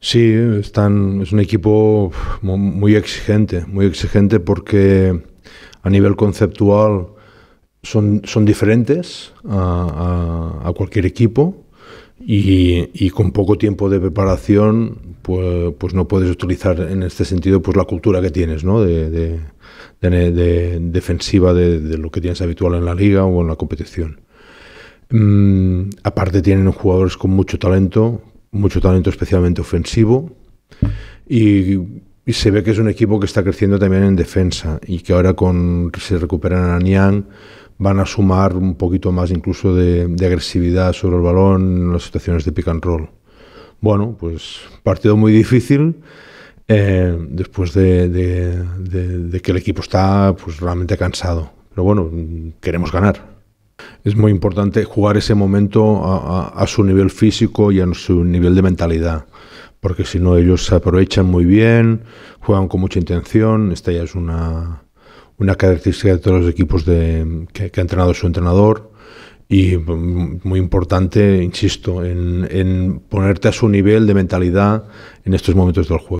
Sí, están, es un equipo muy exigente, muy exigente porque a nivel conceptual son, diferentes a, cualquier equipo y, con poco tiempo de preparación pues, pues, no puedes utilizar en este sentido pues la cultura que tienes de, de, defensiva de, lo que tienes habitual en la liga o en la competición. Mm, aparte tienen jugadores con mucho talento, mucho talento especialmente ofensivo y, se ve que es un equipo que está creciendo también en defensa y que ahora con se recuperan a Niang van a sumar un poquito más incluso de, agresividad sobre el balón en las situaciones de pick and roll. Bueno, pues partido muy difícil. Eh, después de, de, que el equipo está pues realmente cansado. Pero bueno, queremos ganar es muy importante jugar ese momento a, su nivel físico y a su nivel de mentalidad porque si no ellos se aprovechan muy bien, juegan con mucha intención, esta ya es una, característica de todos los equipos que, ha entrenado su entrenador y mm, muy importante, insisto, en ponerte a su nivel de mentalidad en estos momentos del juego.